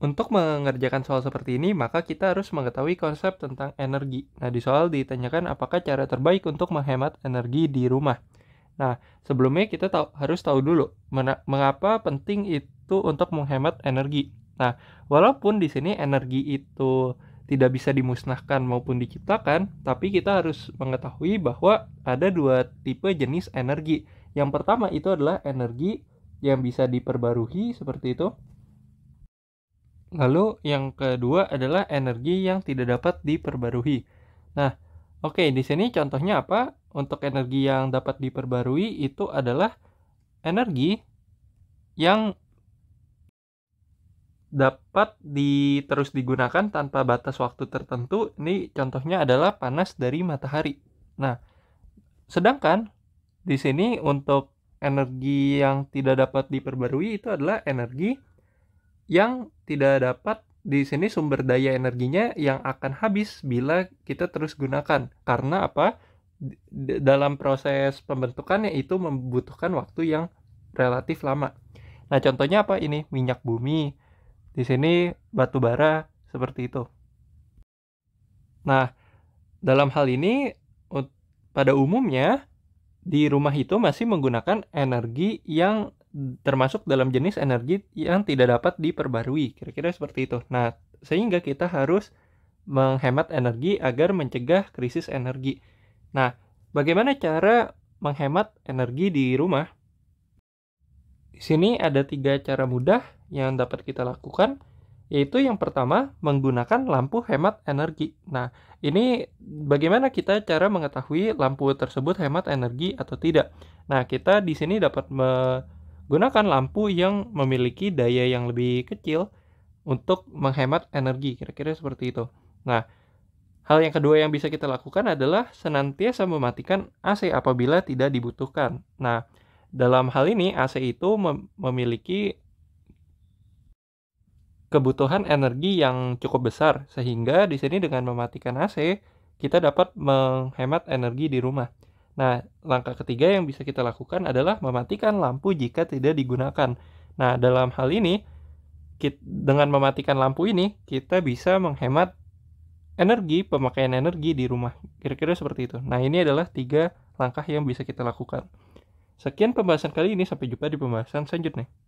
Untuk mengerjakan soal seperti ini, maka kita harus mengetahui konsep tentang energi. Nah, di soal ditanyakan apakah cara terbaik untuk menghemat energi di rumah. Nah, sebelumnya kita tahu, harus tahu dulu mengapa penting itu untuk menghemat energi. Nah, walaupun di sini energi itu tidak bisa dimusnahkan maupun diciptakan, tapi kita harus mengetahui bahwa ada dua tipe jenis energi. Yang pertama itu adalah energi yang bisa diperbarui seperti itu. Lalu yang kedua adalah energi yang tidak dapat diperbarui. Nah, oke okay, di sini contohnya apa? Untuk energi yang dapat diperbarui itu adalah energi yang dapat di, terus digunakan tanpa batas waktu tertentu. Ini contohnya adalah panas dari matahari. Nah, sedangkan di sini untuk energi yang tidak dapat diperbarui itu adalah energi yang tidak dapat di sini sumber daya energinya yang akan habis bila kita terus gunakan. Karena apa? D dalam proses pembentukannya itu membutuhkan waktu yang relatif lama. Nah, contohnya apa ini? Minyak bumi. Di sini batu bara seperti itu. Nah, dalam hal ini pada umumnya di rumah itu masih menggunakan energi yang termasuk dalam jenis energi yang tidak dapat diperbarui kira-kira seperti itu nah sehingga kita harus menghemat energi agar mencegah krisis energi nah bagaimana cara menghemat energi di rumah di sini ada tiga cara mudah yang dapat kita lakukan yaitu yang pertama menggunakan lampu hemat energi. Nah, ini bagaimana kita cara mengetahui lampu tersebut hemat energi atau tidak? Nah, kita di sini dapat Gunakan lampu yang memiliki daya yang lebih kecil untuk menghemat energi, kira-kira seperti itu. Nah, hal yang kedua yang bisa kita lakukan adalah senantiasa mematikan AC apabila tidak dibutuhkan. Nah, dalam hal ini AC itu mem memiliki kebutuhan energi yang cukup besar sehingga di sini dengan mematikan AC kita dapat menghemat energi di rumah. Nah, langkah ketiga yang bisa kita lakukan adalah mematikan lampu jika tidak digunakan. Nah, dalam hal ini, kita, dengan mematikan lampu ini, kita bisa menghemat energi, pemakaian energi di rumah. Kira-kira seperti itu. Nah, ini adalah tiga langkah yang bisa kita lakukan. Sekian pembahasan kali ini, sampai jumpa di pembahasan selanjutnya.